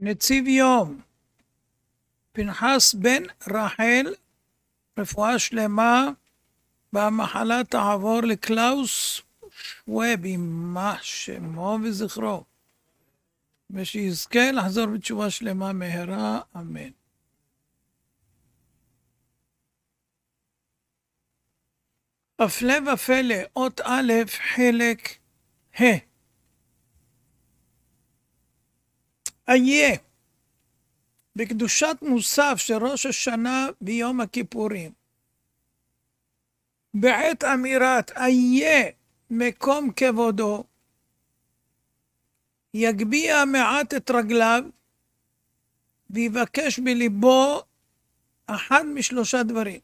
נציב יום, פנחס בן רחל, רפואה שלמה, והמחלה תעבור לקלאוס שווב, יימח שמו וזכרו, ושיזכה לחזור בתשובה שלמה מהרה, אמן. הפלא ופלא, אות א', חלק ה'. איה בקדושת מוסף של ראש השנה ויום הכיפורים. בעת אמירת איה מקום כבודו, יגביה מעט את רגליו ויבקש בליבו אחד משלושה דברים.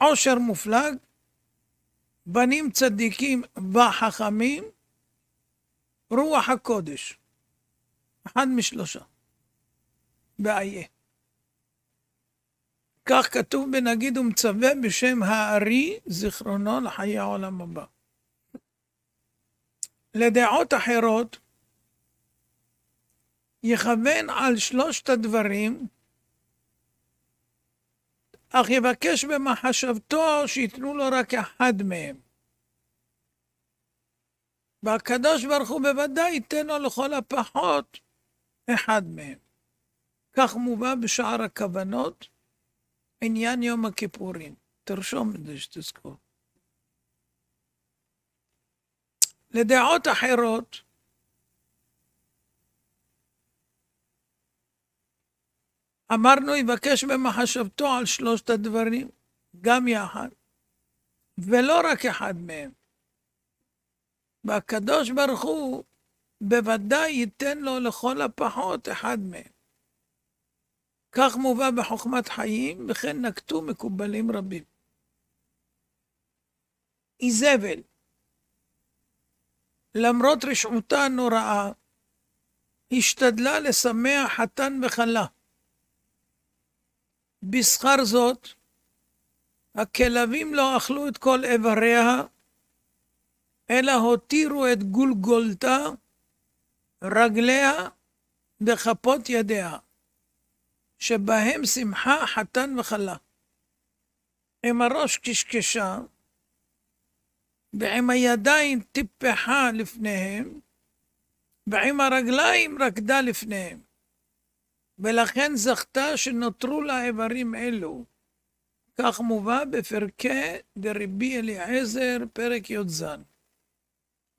עושר מופלג, בנים צדיקים וחכמים, רוח הקודש. אחד משלושה. באיה. כך כתוב בנגיד ומצווה בשם הארי, זיכרונו לחיי העולם הבא. לדעות אחרות, יכוון על שלושת הדברים, אך יבקש במחשבתו שייתנו לו רק אחד מהם. והקדוש ברוך הוא בוודאי ייתן לו לכל הפחות אחד מהם. כך מובא בשאר הכוונות עניין יום הכיפורים. תרשום את זה שתזכור. לדעות אחרות, אמרנו, יבקש במחשבתו על שלושת הדברים, גם יחד, ולא רק אחד מהם. והקדוש ברוך הוא בוודאי ייתן לו לכל הפחות אחד מהם. כך מובא בחוכמת חיים, וכן נקטו מקובלים רבים. איזבל, למרות רשעותה הנוראה, השתדלה לשמח חתן וכלה. בשכר זאת, הכלבים לא אכלו את כל איבריה, אלא הותירו את גולגולתה רגליה וכפות ידיה, שבהם שמחה חתן וכלה. עם הראש קשקשה, ועם הידיים טיפחה לפניהם, ועם הרגליים רקדה לפניהם. ולכן זכתה שנותרו לה איברים אלו. כך מובא בפרקי דרבי אליעזר, פרק י"ז.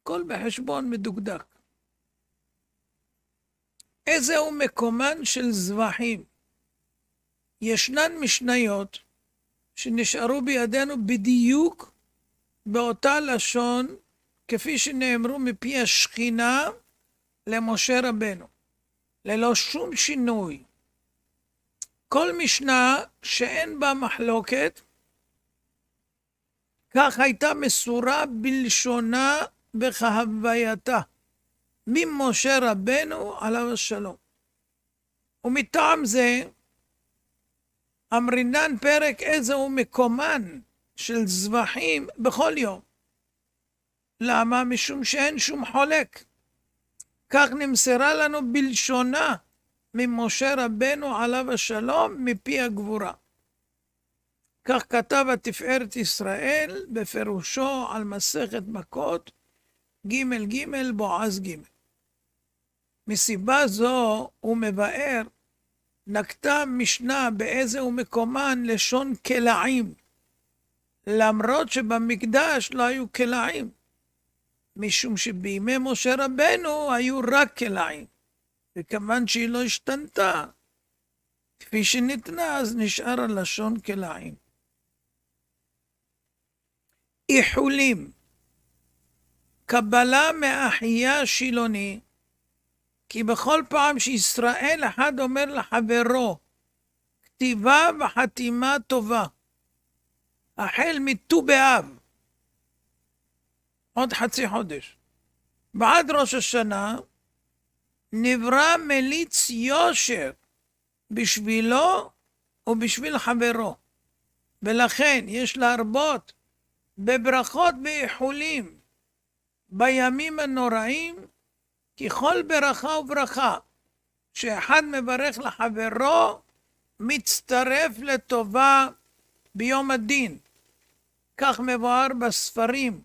כל בחשבון מדוקדק. איזהו מקומן של זבחים. ישנן משניות שנשארו בידינו בדיוק באותה לשון כפי שנאמרו מפי השכינה למשה רבנו, ללא שום שינוי. כל משנה שאין בה מחלוקת, כך הייתה מסורה בלשונה וכהווייתה. ממשה רבנו עליו השלום. ומטעם זה, אמרינן פרק איזה הוא מקומן של זבחים בכל יום. למה? משום שאין שום חולק. כך נמסרה לנו בלשונה ממשה רבנו עליו השלום מפי הגבורה. כך כתב התפארת ישראל בפירושו על מסכת מכות ג' ג' בועז ג'. מסיבה זו הוא מבאר, נקטה משנה באיזה מקומן לשון כלעים, למרות שבמקדש לא היו כלעים, משום שבימי משה רבנו היו רק כלעים, וכיוון שהיא לא השתנתה, כפי שניתנה, אז נשאר הלשון כלעים. איחולים, קבלה מאחיה שילוני, כי בכל פעם שישראל אחד אומר לחברו, כתיבה וחתימה טובה, החל מט"ו באב, עוד חצי חודש, ועד ראש השנה, נברא מליץ יושר בשבילו ובשביל חברו, ולכן יש להרבות בברכות ואיחולים בימים הנוראים כי כל ברכה וברכה שאחד מברך לחברו, מצטרף לטובה ביום הדין. כך מבואר בספרים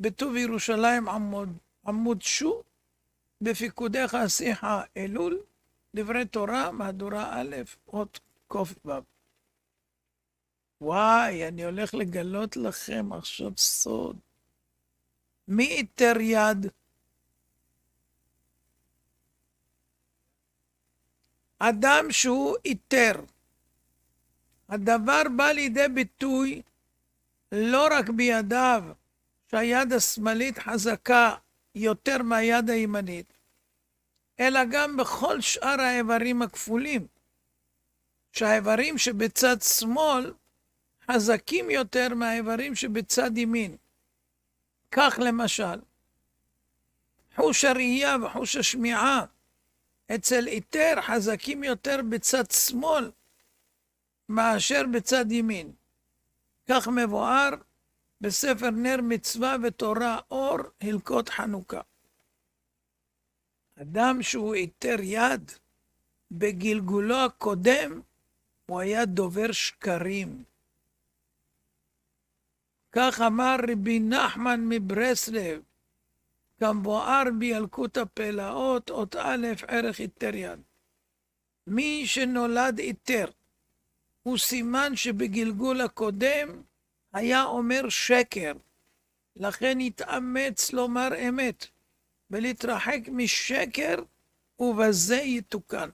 בטוב ירושלים עמוד, עמוד שו, בפיקודיך השיחה אלול, דברי תורה, מהדורה א', אות ק"ו. וואי, אני הולך לגלות לכם עכשיו סוד. מי איתר יד? אדם שהוא איתר. הדבר בא לידי ביטוי לא רק בידיו, שהיד השמאלית חזקה יותר מהיד הימנית, אלא גם בכל שאר האיברים הכפולים, שהאיברים שבצד שמאל חזקים יותר מהאיברים שבצד ימין. כך למשל, חוש הראייה וחוש השמיעה אצל איתר חזקים יותר בצד שמאל מאשר בצד ימין. כך מבואר בספר נר מצווה ותורה אור, הלקות חנוכה. אדם שהוא איתר יד, בגלגולו הקודם הוא היה דובר שקרים. כך אמר רבי נחמן מברסלב, גם בוער בי אלקוט הפלאות, אות א', ערך איתריאן. מי שנולד איתר, הוא סימן שבגלגול הקודם היה אומר שקר, לכן התאמץ לומר אמת, ולהתרחק משקר, ובזה יתוקן.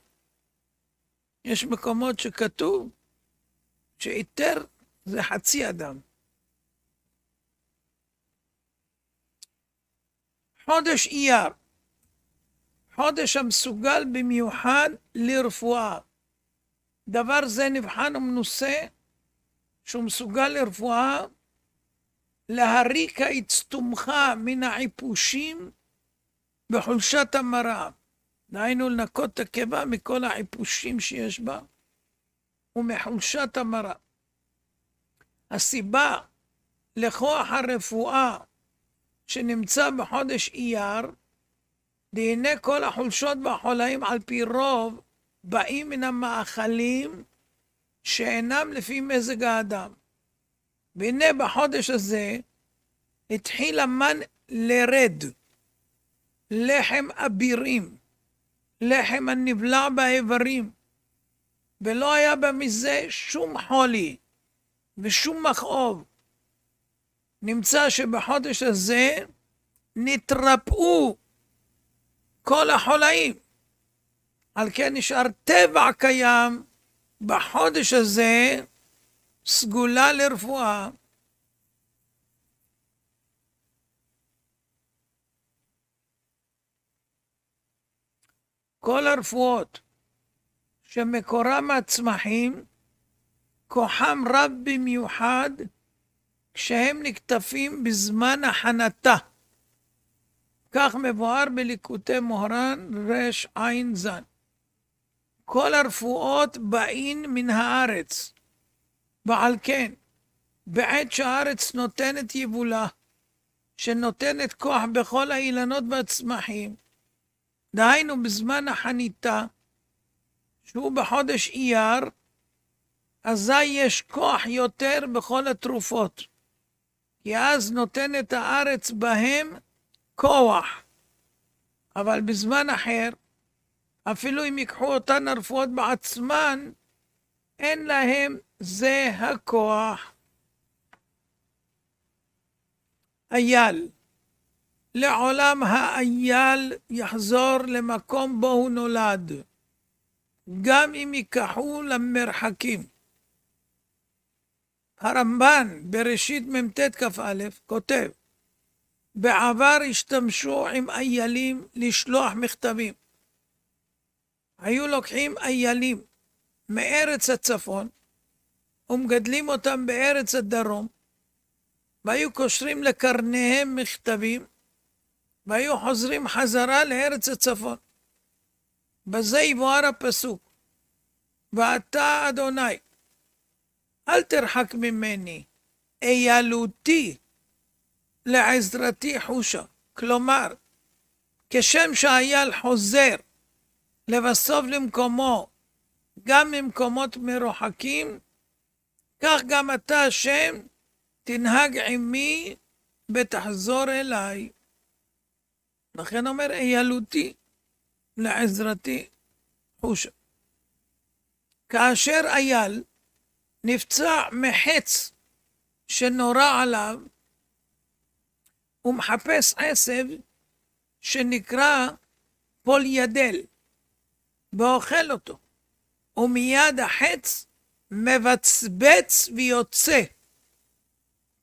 יש מקומות שכתוב שאיתר זה חצי אדם. חודש אייר, חודש המסוגל במיוחד לרפואה. דבר זה נבחן ומנוסה, שהוא מסוגל לרפואה, להריקה הצטומך מן העיפושים בחולשת המראה. דהיינו לנקות את הקיבה מכל העיפושים שיש בה ומחולשת המראה. הסיבה לכוח הרפואה שנמצא בחודש אייר, והנה כל החולשות והחולאים על פי רוב באים מן המאכלים שאינם לפי מזג האדם. והנה בחודש הזה התחיל המן לרד, לחם אבירים, לחם הנבלע באיברים, ולא היה בה מזה שום חולי ושום מכאוב, נמצא שבחודש הזה נתרפאו כל החולאים. על כן נשאר טבע קיים בחודש הזה, סגולה לרפואה. כל הרפואות שמקורם הצמחים, כוחם רב במיוחד כשהם נקטפים בזמן הכנתה. כך מבואר בליקוטי מוהר"ן רע"ז. כל הרפואות באין מן הארץ. ועל כן, בעת שהארץ נותנת יבולה, שנותנת כוח בכל האילנות והצמחים, דהיינו בזמן החניתה, שהוא בחודש אייר, אזי יש כוח יותר בכל התרופות. כי אז נותן את הארץ בהם כוח. אבל בזמן אחר, אפילו אם ייקחו אותן הרפואות בעצמן, אין להם זה הכוח. אייל. לעולם האייל יחזור למקום בו הוא נולד, גם אם ייקחו למרחקים. הרמב"ן בראשית מ"ט כ"א כותב בעבר השתמשו עם איילים לשלוח מכתבים. היו לוקחים איילים מארץ הצפון ומגדלים אותם בארץ הדרום והיו קושרים לקרניהם מכתבים והיו חוזרים חזרה לארץ הצפון. בזה יבואר הפסוק ואתה אדוני אל תרחק ממני, איילותי לעזרתי חושה. כלומר, כשם שאייל חוזר לבסוף למקומו, גם ממקומות מרוחקים, כך גם אתה, השם, תנהג עמי ותחזור אליי. לכן אומר, איילותי לעזרתי חושה. כאשר אייל נפצע מחץ שנורה עליו, הוא מחפש עשב שנקרא פוליידל, ואוכל אותו, ומיד החץ מבצבץ ויוצא.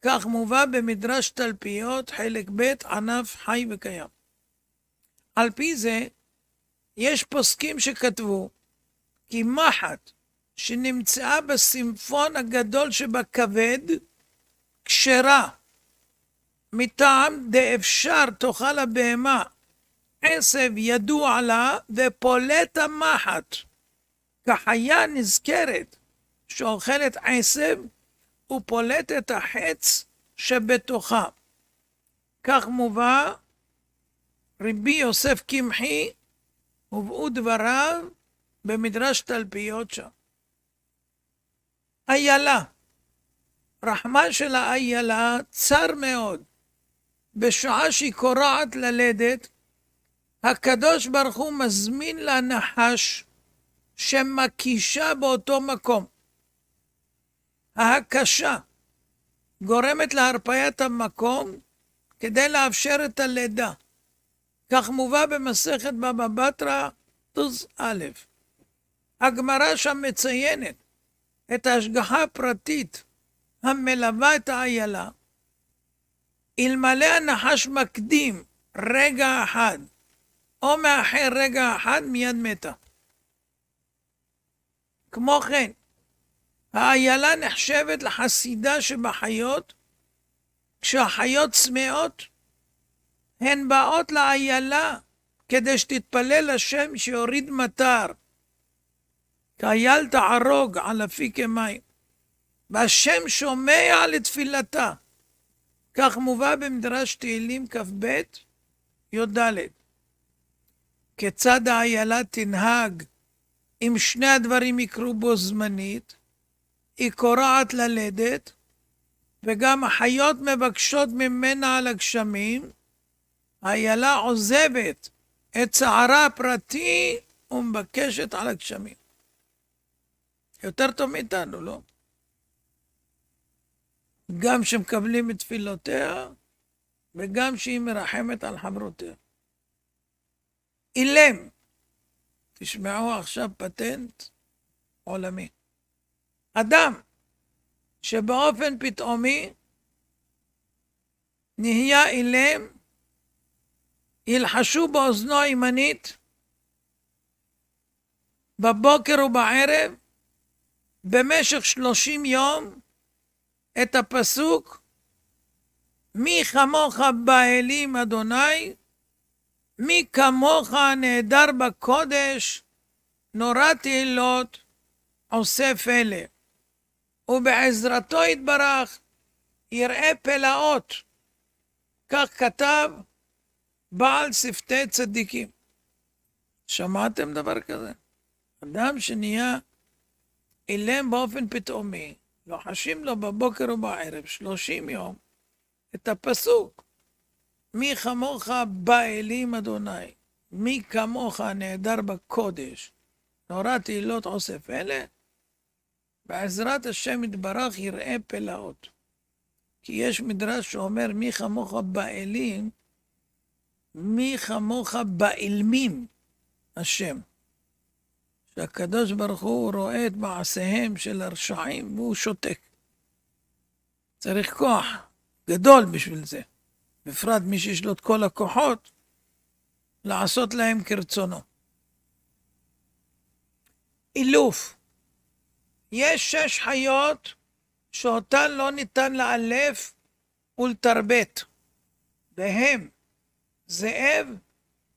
כך מובא במדרש תלפיות, חלק ב', ענף חי וקיים. על פי זה, יש פוסקים שכתבו כי מחט שנמצאה בסימפון הגדול שבכבד, כשרה, מטעם דאפשר תאכל הבהמה עשב ידוע לה ופולט המחט. כחיה נזכרת שאוכלת עשב את החץ שבתוכה. כך מובא רבי יוסף קמחי, הובאו דבריו במדרש תלפיות שם. איילה. רחמה של האיילה צר מאוד. בשעה שהיא קורעת ללדת, הקדוש ברוך הוא מזמין לה נחש שמקישה באותו מקום. ההקשה גורמת להרפיית המקום כדי לאפשר את הלידה. כך מובא במסכת בבא בתרא, ט"ז א'. הגמרא שם מציינת את ההשגחה הפרטית המלווה את האיילה, אלמלא הנחש מקדים רגע אחד, או מאחר רגע אחד, מיד מתה. כמו כן, האיילה נחשבת לחסידה שבחיות, כשהחיות צמאות, הן באות לאיילה כדי שתתפלל השם שיוריד מטר. כי אל תערוג על אפי כמים, והשם שומע לתפילתה. כך מובא במדרש תהילים כ"ב, י"ד. כיצד האיילה תנהג אם שני הדברים יקרו בו זמנית? היא קורעת ללדת, וגם החיות מבקשות ממנה על הגשמים. האיילה עוזבת את צערה הפרטי ומבקשת על הגשמים. יותר טוב מאיתנו, לא? גם שמקבלים את תפילותיה, וגם שהיא מרחמת על חברותיה. אילם, תשמעו עכשיו פטנט עולמי. אדם שבאופן פתאומי נהיה אילם, ילחשו באוזנו הימנית בבוקר ובערב, במשך שלושים יום את הפסוק מי כמוך באלים אדוני, מי כמוך נעדר בקודש, נורא תהילות עושה פלא. ובעזרתו יתברך יראה פלאות. כך כתב בעל שפתי צדיקים. שמעתם דבר כזה? אדם שנהיה אילם באופן פתאומי, לוחשים לו בבוקר ובערב, שלושים יום, את הפסוק, מי כמוך בא אלים אדוני, מי כמוך נעדר בקודש, נורא תהילות עוסף אלה, בעזרת השם יתברך יראה פלאות. כי יש מדרש שאומר, מי כמוך באלים, מי כמוך באילמים השם. שהקדוש ברוך הוא רואה את מעשיהם של הרשעים והוא שותק. צריך כוח גדול בשביל זה, בפרט מי שיש לו את כל הכוחות, לעשות להם כרצונו. אילוף. יש שש חיות שאותן לא ניתן לאלף ולתרבט, והם זאב,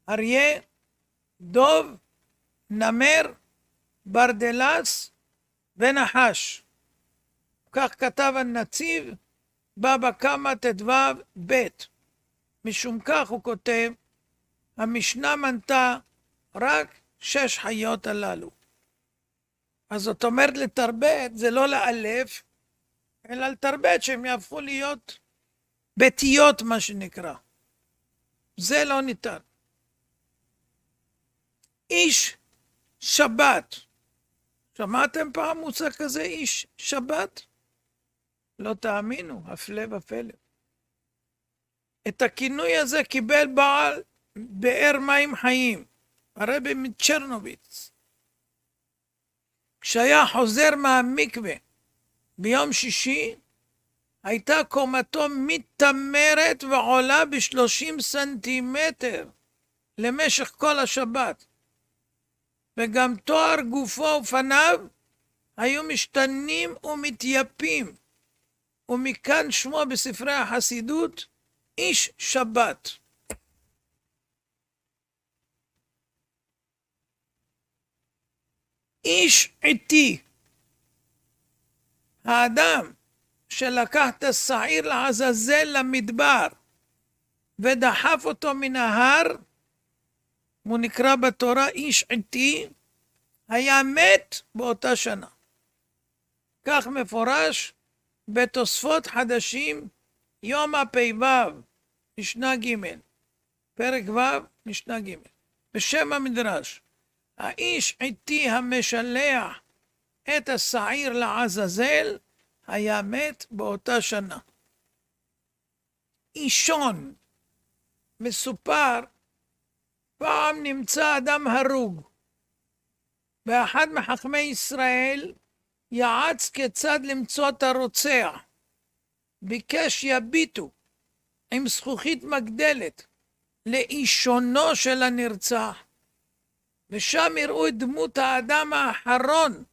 אריה, דוב, נמר, ברדלס ונחש. כך כתב הנציב בבא קמא ט"ו ב'. משום כך הוא כותב, המשנה מנתה רק שש חיות הללו. אז זאת אומרת לתרבט זה לא לאלף, אלא לתרבט שהם יהפכו להיות ביתיות מה שנקרא. זה לא ניתן. איש שבת שמעתם פעם מושג כזה איש שבת? לא תאמינו, הפלא ופלא. את הכינוי הזה קיבל בעל באר מים חיים, הרבי מצ'רנוביץ. כשהיה חוזר מהמקווה ביום שישי, הייתה קומתו מתעמרת ועולה בשלושים סנטימטר למשך כל השבת. וגם תואר גופו ופניו היו משתנים ומתייפים, ומכאן שמו בספרי החסידות איש שבת. איש עתי. האדם שלקח את השעיר לעזאזל למדבר ודחף אותו מן ההר, הוא נקרא בתורה איש עתי, היה מת באותה שנה. כך מפורש בתוספות חדשים, יום הפ"ו, משנה ג', פרק ו', משנה ג', בשם המדרש, האיש עתי המשלח את השעיר לעזאזל, היה מת באותה שנה. אישון מסופר פעם נמצא אדם הרוג, ואחד מחכמי ישראל יעץ כיצד למצוא את הרוצח. ביקש יביטו עם זכוכית מגדלת לאישונו של הנרצח, ושם יראו את דמות האדם האחרון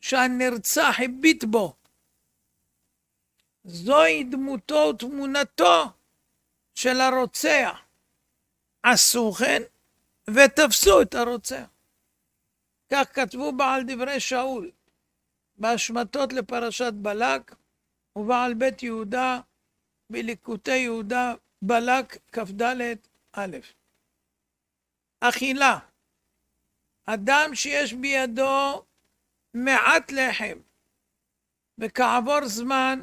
שהנרצח הביט בו. זוהי דמותו ותמונתו של הרוצח. עשו כן, ותפסו את הרוצח. כך כתבו בעל דברי שאול, בהשמטות לפרשת בלק, ובעל בית יהודה בליקוטי יהודה, בלק כ"ד א'. אכילה, אדם שיש בידו מעט לחם, וכעבור זמן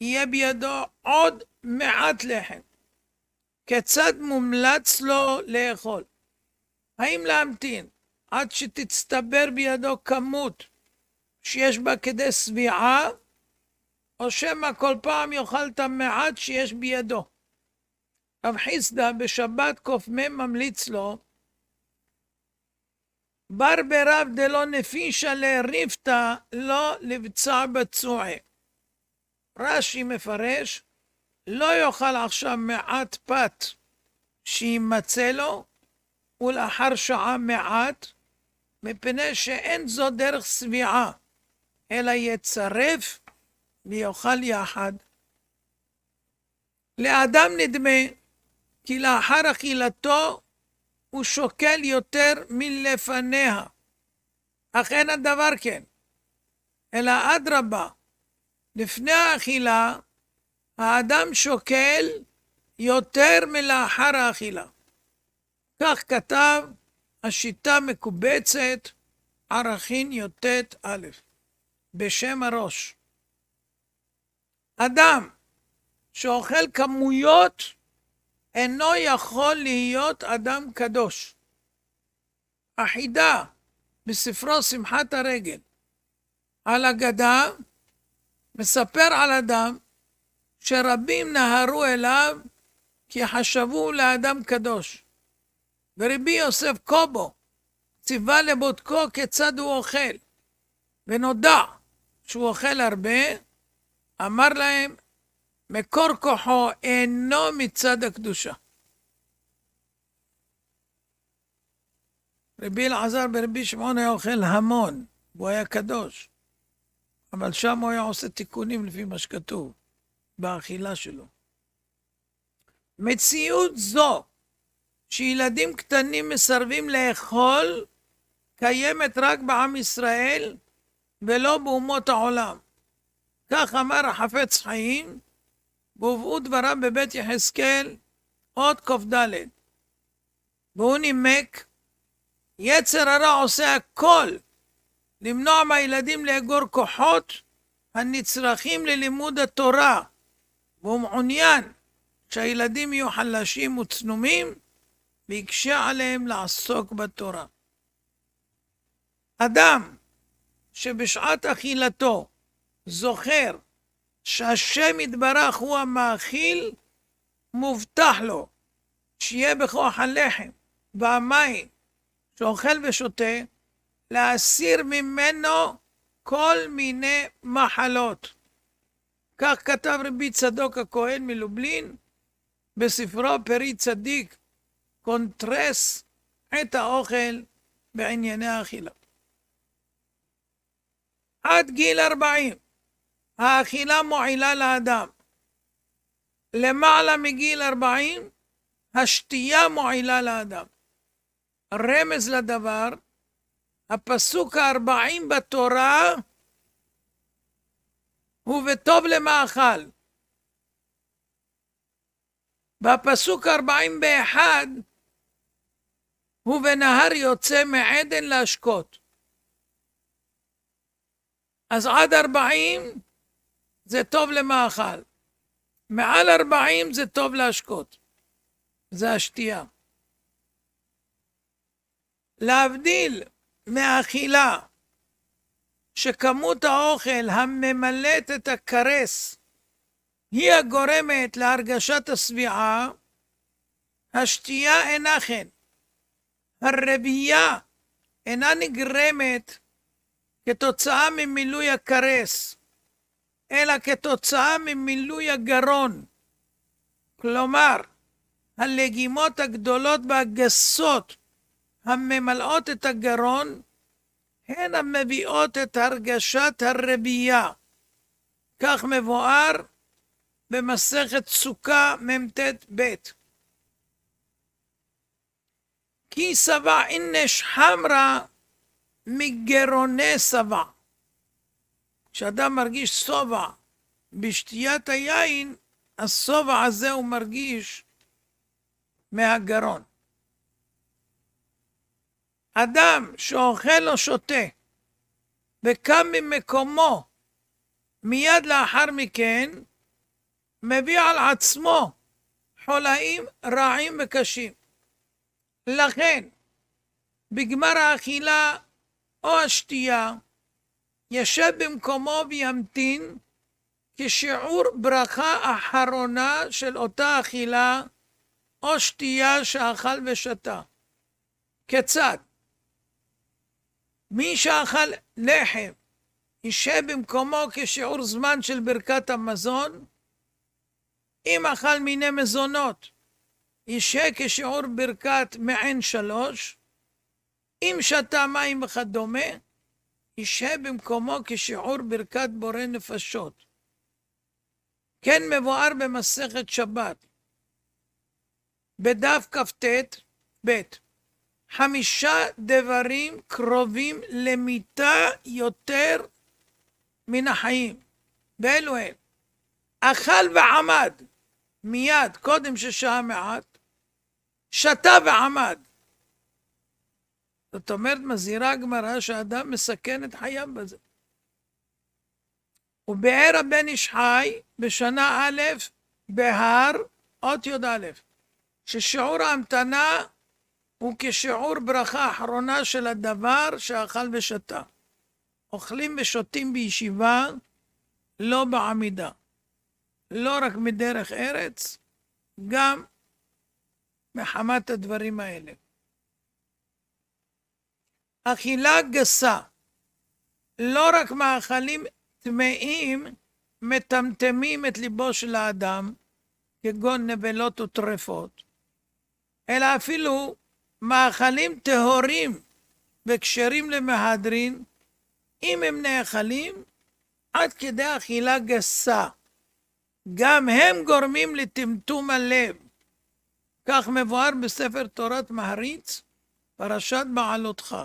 יהיה בידו עוד מעט לחם. כיצד מומלץ לו לאכול? האם להמתין עד שתצטבר בידו כמות שיש בה כדי שביעה, או שמא כל פעם יאכל את המעט שיש בידו? רב חיסדא בשבת ק"מ ממליץ לו בר ברב דלא נפישה לריפתא לא לבצע בצועה. רש"י מפרש לא יאכל עכשיו מעט פת שיימצא לו, ולאחר שעה מעט, מפני שאין זו דרך שביעה, אלא יצרף ויאכל יחד. לאדם נדמה כי לאחר אכילתו הוא שוקל יותר מלפניה, אך אין הדבר כן, אלא אדרבה, לפני האכילה האדם שוקל יותר מלאחר האכילה. כך כתב השיטה מקובצת ערכין י"ט א', בשם הראש. אדם שאוכל כמויות אינו יכול להיות אדם קדוש. החידה בספרו שמחת הרגל על אגדה מספר על אדם שרבים נהרו אליו כי חשבו לאדם קדוש. ורבי יוסף קובו ציווה לבודקו כיצד הוא אוכל, ונודע שהוא אוכל הרבה, אמר להם, מקור כוחו אינו מצד הקדושה. רבי אלעזר ברבי שמעון היה אוכל המון, והוא היה קדוש, אבל שם הוא היה עושה תיקונים לפי מה שכתוב. באכילה שלו. מציאות זו שילדים קטנים מסרבים לאכול קיימת רק בעם ישראל ולא באומות העולם. כך אמר החפץ חיים והובאו דבריו בבית יחזקאל עוד קד. והוא נימק, יצר הרע עושה הכל למנוע מהילדים לאגור כוחות הנצרכים ללימוד התורה. והוא מעוניין שהילדים יהיו חלשים וצנומים, והקשה עליהם לעסוק בתורה. אדם שבשעת אכילתו זוכר שהשם יתברך הוא המאכיל, מובטח לו שיהיה בכוח הלחם והמים שאוכל ושותה, להסיר ממנו כל מיני מחלות. כך כתב רבי צדוק הכהן מלובלין בספרו פרי צדיק, קונטרס את האוכל בענייני האכילה. עד גיל 40 האכילה מועילה לאדם. למעלה מגיל 40 השתייה מועילה לאדם. רמז לדבר, הפסוק ה-40 בתורה ובטוב למאכל. בפסוק 41, ובנהר יוצא מעדן להשקות. אז עד 40 זה טוב למאכל. מעל 40 זה טוב להשקות. זה השתייה. להבדיל מהאכילה, שכמות האוכל הממלאת את הקרס היא הגורמת להרגשת השביעה, השתייה אינה כן. הרבייה אינה נגרמת כתוצאה ממילוי הקרס, אלא כתוצאה ממילוי הגרון. כלומר, הלגימות הגדולות והגסות הממלאות את הגרון הן המביאות את הרגשת הרבייה. כך מבואר במסכת סוכה מ"ט ב'. כי שבע אינש חמרה מגרוני שבע. כשאדם מרגיש שובע בשתיית היין, השובע הזה הוא מרגיש מהגרון. אדם שאוכל או שותה וקם ממקומו מיד לאחר מכן, מביא על עצמו חולאים רעים וקשים. לכן, בגמר האכילה או השתייה, ישב במקומו וימתין כשיעור ברכה אחרונה של אותה אכילה או שתייה שאכל ושתה. כיצד? מי שאכל לחם ישב במקומו כשיעור זמן של ברכת המזון, אם אכל מיני מזונות, ישב כשיעור ברכת מעין שלוש, אם שתה מים וכדומה, ישב במקומו כשיעור ברכת בורא נפשות. כן מבואר במסכת שבת, בדף כ"ט, ב' חמישה דברים קרובים למיתה יותר מן החיים, ואלו הם. אכל ועמד מיד קודם ששהה מעט, שתה ועמד. זאת אומרת, מזהירה הגמרא שאדם מסכן את חייו בזה. ובער הבן איש חי בשנה א' בהר, אות י"א, ששיעור ההמתנה הוא כשיעור ברכה אחרונה של הדבר שאכל ושתה. אוכלים ושותים בישיבה, לא בעמידה. לא רק מדרך ארץ, גם מחמת הדברים האלה. אכילה גסה, לא רק מאכלים טמאים מטמטמים את ליבו של האדם, כגון נבלות וטרפות, אלא אפילו מאכלים טהורים וכשרים למהדרין, אם הם נאכלים עד כדי אכילה גסה. גם הם גורמים לטמטום הלב. כך מבואר בספר תורת מעריץ, פרשת בעלותך.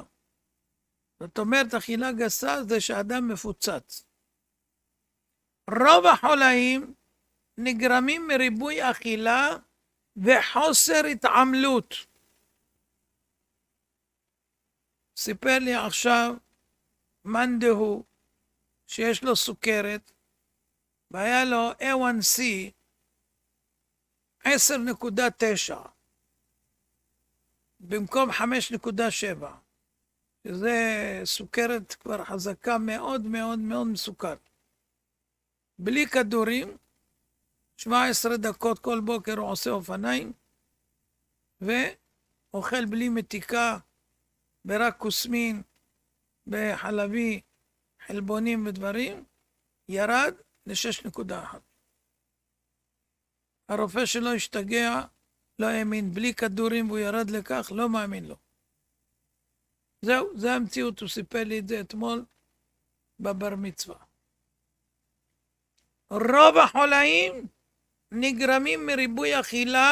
זאת אומרת, אכילה גסה זה שאדם מפוצץ. רוב החולאים נגרמים מריבוי אכילה וחוסר התעמלות. סיפר לי עכשיו מאן דהוא שיש לו סוכרת והיה לו A1C 10.9 במקום 5.7 שזה סוכרת כבר חזקה מאוד מאוד מאוד מסוכן. בלי כדורים, 17 דקות כל בוקר הוא עושה אופניים ואוכל בלי מתיקה ורק כוסמין, וחלבי, חלבונים ודברים, ירד ל-6.1. הרופא שלו השתגע, לא האמין, בלי כדורים והוא ירד לכך, לא מאמין לו. זהו, זה המציאות, הוא סיפר לי את זה אתמול בבר מצווה. רוב החולאים נגרמים מריבוי אכילה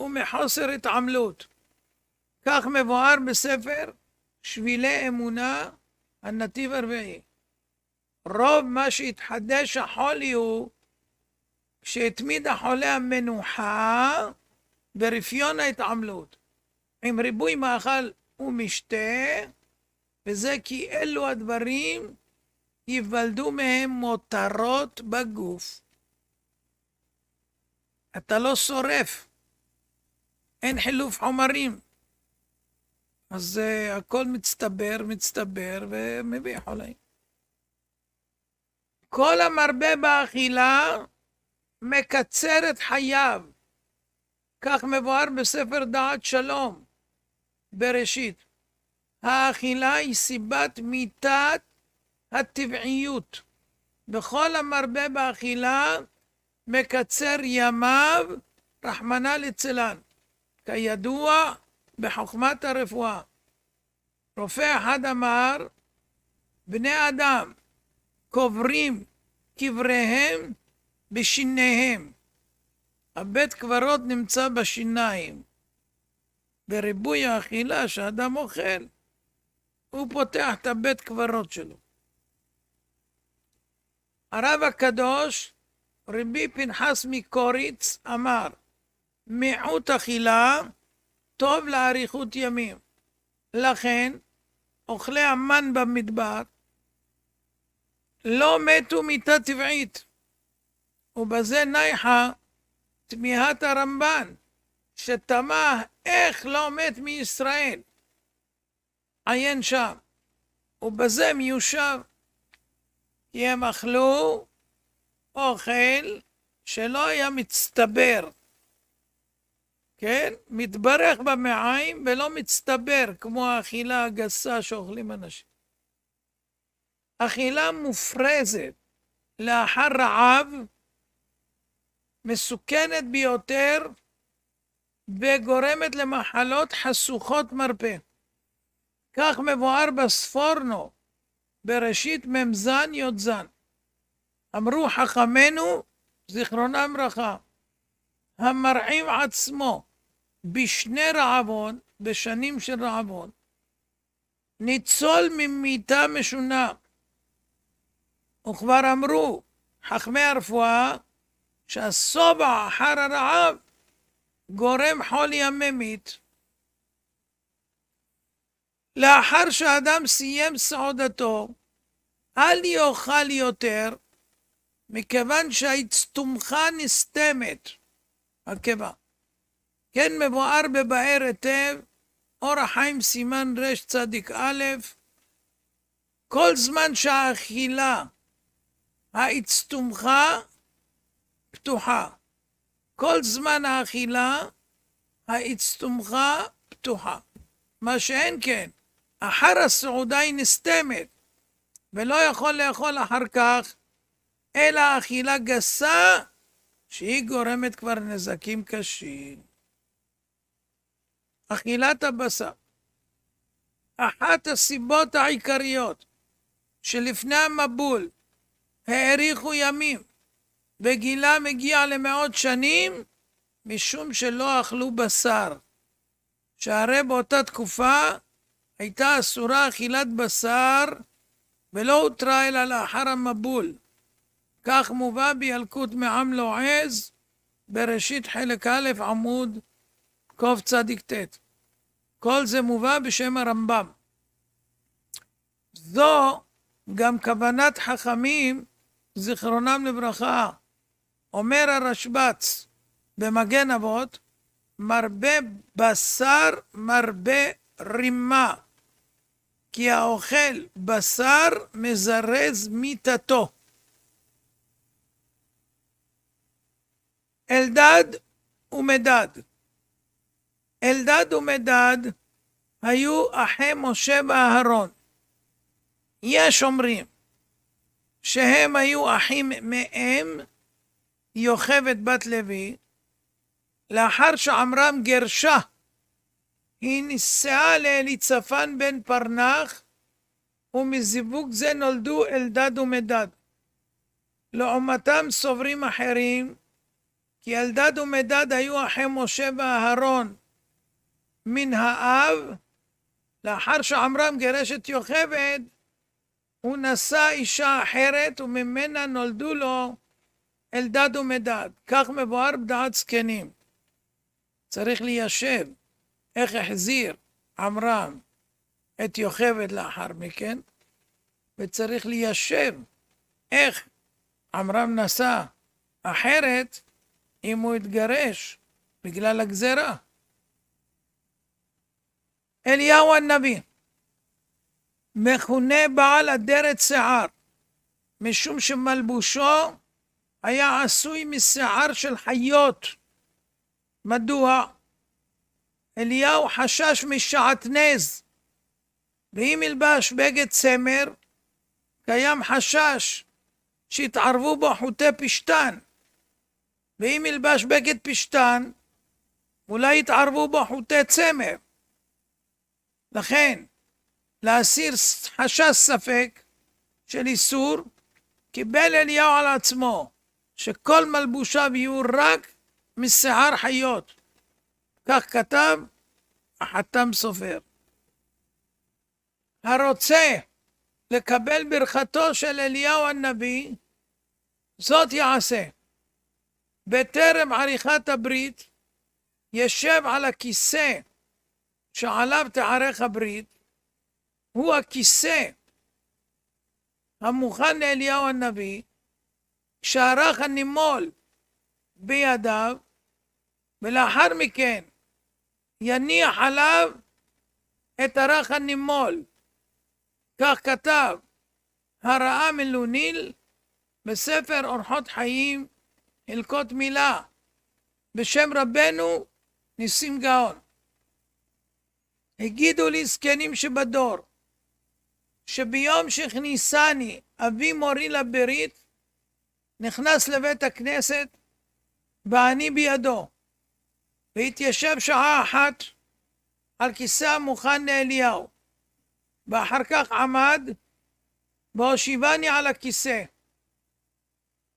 ומחוסר התעמלות. כך מבואר בספר שבילי אמונה, הנתיב הרביעי. רוב מה שהתחדש החולי הוא שהתמיד החולה המנוחה ברפיון ההתעמלות, עם ריבוי מאכל ומשתה, וזה כי אלו הדברים ייוולדו מהם מותרות בגוף. אתה לא שורף, אין חילוף חומרים. אז אה, הכל מצטבר, מצטבר, ומביא חולים. כל המרבה באכילה מקצר את חייו. כך מבואר בספר דעת שלום, בראשית. האכילה היא סיבת מיתת הטבעיות. וכל המרבה באכילה מקצר ימיו, רחמנא ליצלן. כידוע, בחוכמת הרפואה. רופא אחד אמר, בני אדם קוברים קבריהם בשיניהם. הבית קברות נמצא בשיניים. בריבוי האכילה שאדם אוכל, הוא פותח את הבית קברות שלו. הרב הקדוש, רבי פנחס מקוריץ, אמר, מיעוט אכילה טוב לאריכות ימים. לכן, אוכלי המן במדבר לא מתו מיתה טבעית, ובזה נייחה תמיהת הרמב"ן, שתמה איך לא מת מישראל. עיין שם, ובזה מיושב, כי הם אכלו אוכל שלא היה מצטבר. כן? מתברך במעיים ולא מצטבר, כמו האכילה הגסה שאוכלים אנשים. אכילה מופרזת לאחר רעב, מסוכנת ביותר וגורמת למחלות חשוכות מרפא. כך מבואר בספורנו, בראשית מ"ז י"ז. אמרו חכמינו, זיכרונם ברכה, המרעים עצמו, בשני רעבון, בשנים של רעבון, ניצול ממיתה משונה. וכבר אמרו חכמי הרפואה שהשובע אחר הרעב גורם חולי הממית. לאחר שאדם סיים סעודתו, אל יאכל יותר, מכיוון שהצטומך נסתמת, הקיבה. כן מבואר בבאר היטב, אור החיים סימן רצ"א, כל זמן שהאכילה האצטומחה פתוחה. כל זמן האכילה האצטומחה פתוחה. מה שאין כן, אחר הסעודה היא נסתמת, ולא יכול לאכול אחר כך, אלא אכילה גסה, שהיא גורמת כבר נזקים קשים. אכילת הבשר. אחת הסיבות העיקריות שלפני המבול האריכו ימים וגילה מגיע למאות שנים, משום שלא אכלו בשר. שהרי באותה תקופה הייתה אסורה אכילת בשר ולא הותרה אלא לאחר המבול. כך מובא בילקוט מעם לועז בראשית חלק א' עמוד קצ"ט. כל זה מובא בשם הרמב"ם. זו גם כוונת חכמים, זיכרונם לברכה. אומר הרשב"ץ במגן אבות, מרבה בשר מרבה רימה, כי האוכל בשר מזרז מיתתו. אלדד ומדד אלדד ומדד היו אחי משה ואהרון. יש אומרים שהם היו אחים מאם יוכבד בת לוי, לאחר שעמרם גרשה, היא נישאה לאליצפן בן פרנח, ומזיווג זה נולדו אלדד ומדד. לעומתם סוברים אחרים, כי אלדד ומדד היו אחי משה ואהרון, מן האב, לאחר שעמרם גירש את יוכבד, הוא נשא אישה אחרת וממנה נולדו לו אלדד ומדד. כך מבואר בדעת זקנים. צריך ליישב איך החזיר עמרם את יוכבד לאחר מכן, וצריך ליישב איך עמרם נשא אחרת אם הוא התגרש בגלל הגזרה. אליהו הנביא, מכונה בעל אדרת שיער, משום שמלבושו היה עשוי משיער של חיות. מדוע? אליהו חשש משעטנז, ואם ילבש בגד צמר, קיים חשש שיתערבו בו חוטי פשתן, ואם ילבש בגד פשתן, אולי יתערבו בו חוטי צמר. לכן, להסיר חשש ספק של איסור, קיבל אליהו על עצמו שכל מלבושיו יהיו רק משיער חיות. כך כתב החתם סופר. הרוצה לקבל ברכתו של אליהו הנביא, זאת יעשה. בטרם עריכת הברית, ישב על הכיסא שעליו תערך הברית הוא הכיסא המוכן לאליהו הנביא, שערך הנימול בידיו, ולאחר מכן יניח עליו את ערך הנימול. כך כתב הרעה מלוניל בספר אורחות חיים, הלכות מילה, בשם רבנו ניסים גאון. הגידו לי זקנים שבדור, שביום שהכניסני אבי מורי לברית, נכנס לבית הכנסת ואני בידו, והתיישב שעה אחת על כיסא המוכן לאליהו, ואחר כך עמד והושיבני על הכיסא.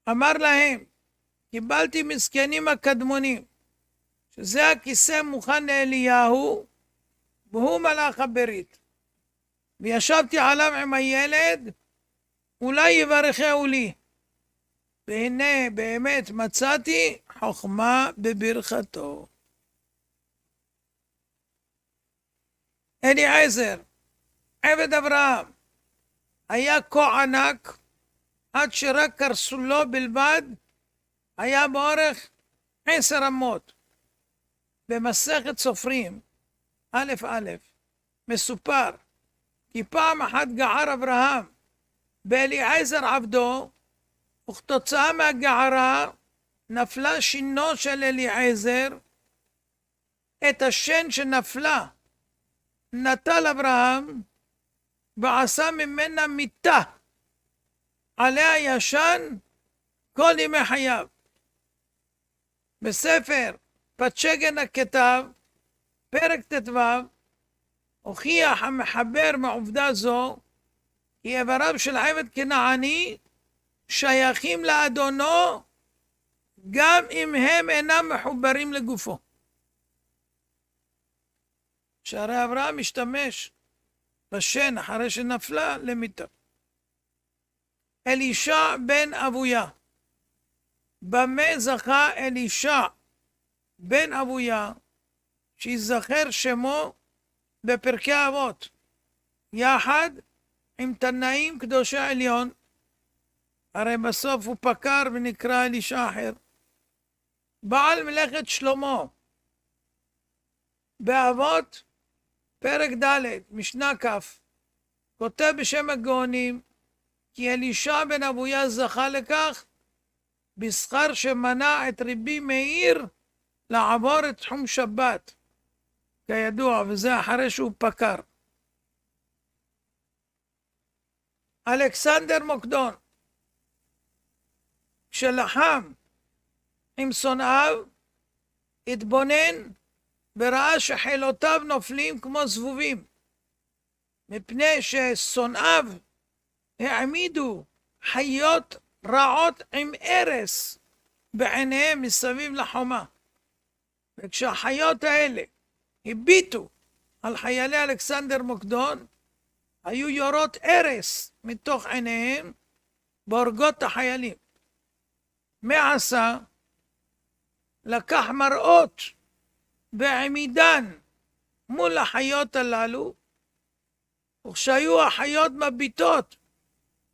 אמר להם, קיבלתי מזקנים הקדמונים, שזה הכיסא מוכן לאליהו, והוא מלאך הברית. וישבתי עליו עם הילד, אולי יברכהו לי. והנה באמת מצאתי חוכמה בברכתו. אליעזר, עבד אברהם, היה כה ענק, עד שרק קרסולו בלבד היה באורך עשר אמות. במסכת סופרים, א' א', מסופר כי פעם אחת גער אברהם באליעזר עבדו, וכתוצאה מהגערה נפלה שינו של אליעזר, את השן שנפלה נטל אברהם ועשה ממנה מיטה, עליה ישן כל ימי חייו. בספר פצ'גן הכתב פרק ט"ו הוכיח המחבר מעובדה זו כי איבריו של עבד כנעני שייכים לאדונו גם אם הם אינם מחוברים לגופו. שהרי אברהם השתמש בשן אחרי שנפלה למיטה. אלישע בן אבויה. במה זכה אלישע בן אבויה שיזכר שמו בפרקי אבות, יחד עם תנאים קדושי עליון, הרי בסוף הוא פקר ונקרא אלישע אחר, בעל מלאכת שלמה, באבות פרק ד', משנה כ', כותב בשם הגאונים, כי אלישע בן אבויה זכה לכך בשכר שמנע את רבי מאיר לעבור את תחום שבת. כידוע, וזה אחרי שהוא פקר. אלכסנדר מוקדון, כשלחם עם שונאיו, התבונן וראה שחילותיו נופלים כמו זבובים, מפני ששונאיו העמידו חיות רעות עם ארס בעיניהם מסביב לחומה. וכשהחיות האלה הביטו על חיילי אלכסנדר מוקדון, היו יורות ארס מתוך עיניהם בהורגות החיילים. מה עשה? לקח מראות בעמידן מול החיות הללו, וכשהיו החיות מביטות,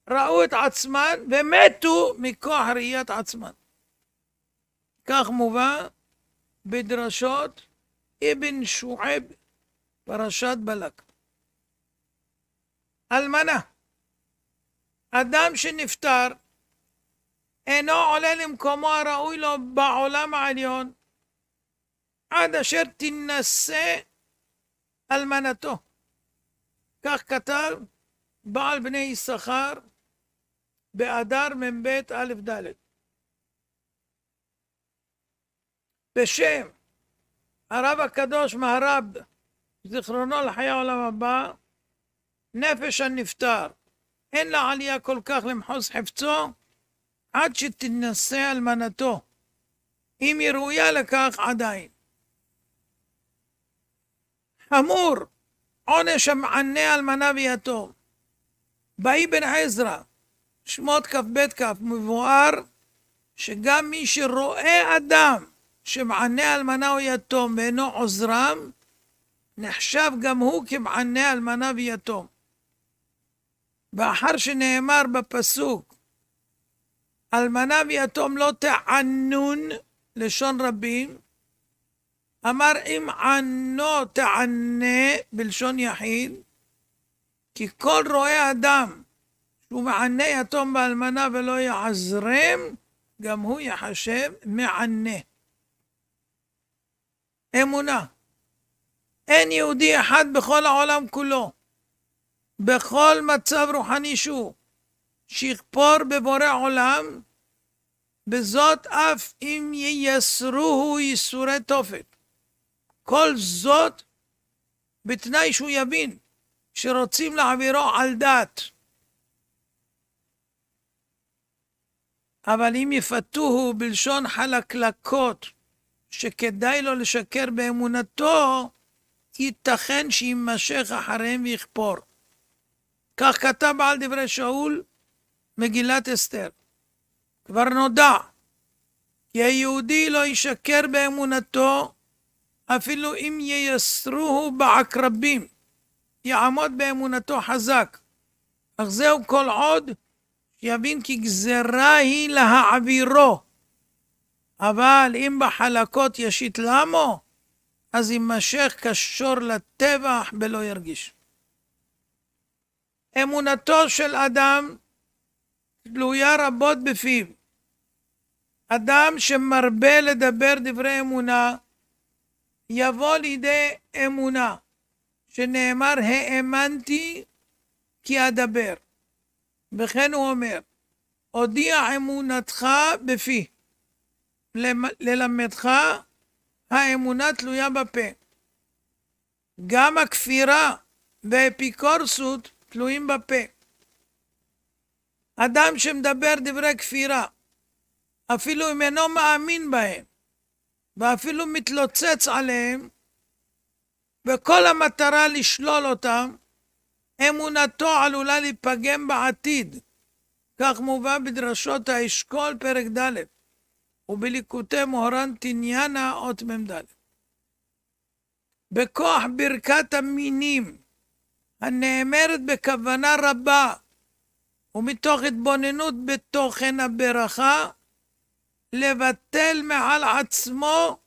ראו את עצמן ומתו מכוח ראיית עצמן. כך מובא בדרשות אבן שועב, פרשת בלק. אלמנה, אדם שנפטר אינו עולה למקומו הראוי לו בעולם העליון עד אשר תינשא אלמנתו. כך כתב בעל בני יששכר באדר מ"ב א"ד. בשם הרב הקדוש מהר"ב, זיכרונו לחיי העולם הבא, נפש הנפטר, אין לה עלייה כל כך למחוז חפצו, עד שתנסה אלמנתו, אם היא ראויה לכך עדיין. חמור, עונש המענה אלמנה ויתום. באי בן עזרא, שמות כ"ב כ' מבואר, שגם מי שרואה אדם שמענה אלמנה או יתום ואינו עוזרם, נחשב גם הוא כמענה אלמנה ויתום. ואחר שנאמר בפסוק, אלמנה ויתום לא תענון, לשון רבים, אמר אם ענו תענה, בלשון יחיד, כי כל רואה אדם שהוא מענה יתום באלמנה ולא יעזרם, גם הוא יחשב מענה. אמונה. אין יהודי אחד בכל העולם כולו, בכל מצב רוחני שהוא, שיכפור בבורא עולם, בזאת אף אם ייסרוהו ייסורי תופת. כל זאת בתנאי שהוא יבין שרוצים להעבירו על דעת. אבל אם יפתוהו בלשון חלקלקות, שכדאי לו לשקר באמונתו, ייתכן שיימשך אחריהם ויכפור. כך כתב על דברי שאול מגילת אסתר. כבר נודע כי היהודי לא ישקר באמונתו, אפילו אם ייסרוהו בעקרבים, יעמוד באמונתו חזק. אך זהו כל עוד יבין כי גזרה היא להעבירו. אבל אם בחלקות ישית למו, אז יימשך כשור לטבח ולא ירגיש. אמונתו של אדם תלויה רבות בפיו. אדם שמרבה לדבר דברי אמונה, יבוא לידי אמונה, שנאמר, האמנתי כי אדבר. וכן הוא אומר, הודיע אמונתך בפי. ללמדך, האמונה תלויה בפה. גם הכפירה והאפיקורסות תלויים בפה. אדם שמדבר דברי כפירה, אפילו אם אינו מאמין בהם, ואפילו מתלוצץ עליהם, וכל המטרה לשלול אותם, אמונתו עלולה להיפגם בעתיד. כך מובא בדרשות האשכול, פרק ד'. ובליקוטי מוהר"ן תניאנה אות מ"ד. בכוח ברכת המינים הנאמרת בכוונה רבה ומתוך התבוננות בתוכן הברכה, לבטל מעל עצמו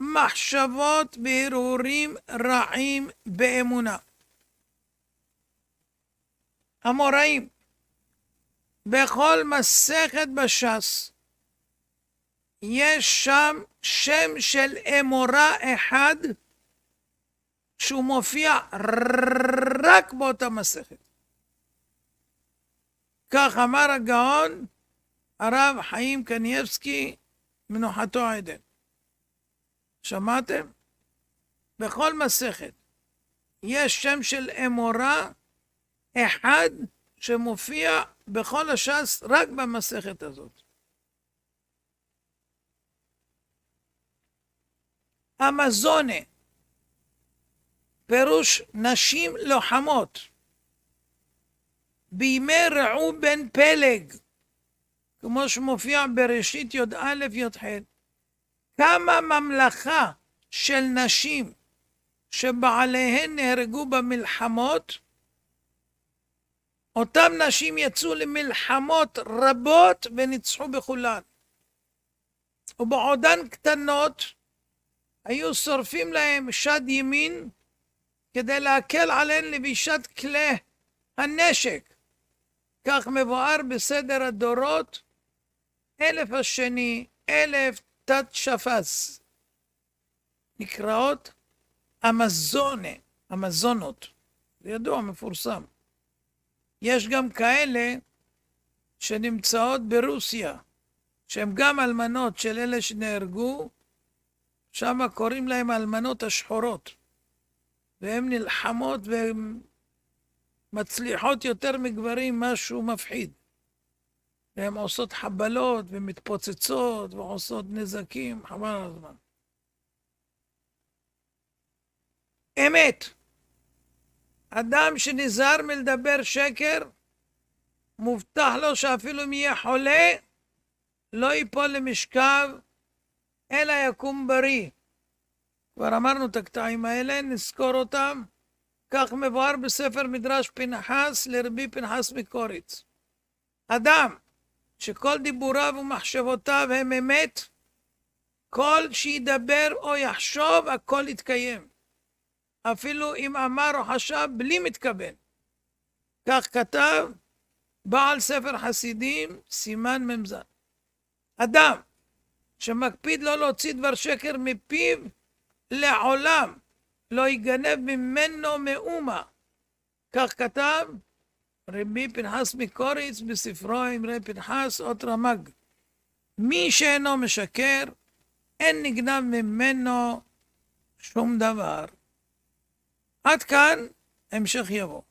מחשבות והרהורים רעים באמונה. המוראים בכל מסכת בש"ס יש שם שם של אמורה אחד שהוא מופיע רק באותה מסכת. כך אמר הגאון הרב חיים קנייבסקי, מנוחתו עדן. שמעתם? בכל מסכת יש שם של אמורה אחד שמופיע בכל הש"ס רק במסכת הזאת. אמזונה, פירוש נשים לוחמות. בימי רעו בן פלג, כמו שמופיע בראשית י"א י"ח, קמה ממלכה של נשים שבעליהן נהרגו במלחמות, אותן נשים יצאו למלחמות רבות וניצחו בכולן. ובעודן קטנות, היו שורפים להם שד ימין כדי להקל עליהם לבישת כלי הנשק. כך מבואר בסדר הדורות, אלף השני, אלף תת שפס, נקראות אמזונה, אמזונות, זה ידוע, מפורסם. יש גם כאלה שנמצאות ברוסיה, שהן גם אלמנות של אלה שנהרגו, שם קוראים להם האלמנות השחורות. והן נלחמות והן מצליחות יותר מגברים משהו מפחיד. והן עושות חבלות ומתפוצצות ועושות נזקים, חבל הזמן. אמת. אדם שנזהר מלדבר שקר, מובטח לו שאפילו אם יהיה חולה, לא ייפול למשכב אלא יקום בריא. כבר אמרנו את הקטעים האלה, נזכור אותם. כך מבואר בספר מדרש פנחס לרבי פנחס מקוריץ. אדם שכל דיבוריו ומחשבותיו הם אמת, כל שידבר או יחשוב, הכל יתקיים. אפילו אם אמר או חשב בלי מתכוון. כך כתב בעל ספר חסידים, סימן מ"ז. אדם שמקפיד לא להוציא דבר שקר מפיו לעולם, לא יגנב ממנו מאומה. כך כתב רבי פנחס מקוריץ בספרו רבי פנחס אות רמ"ג. מי שאינו משקר, אין נגנב ממנו שום דבר. עד כאן, המשך יבוא.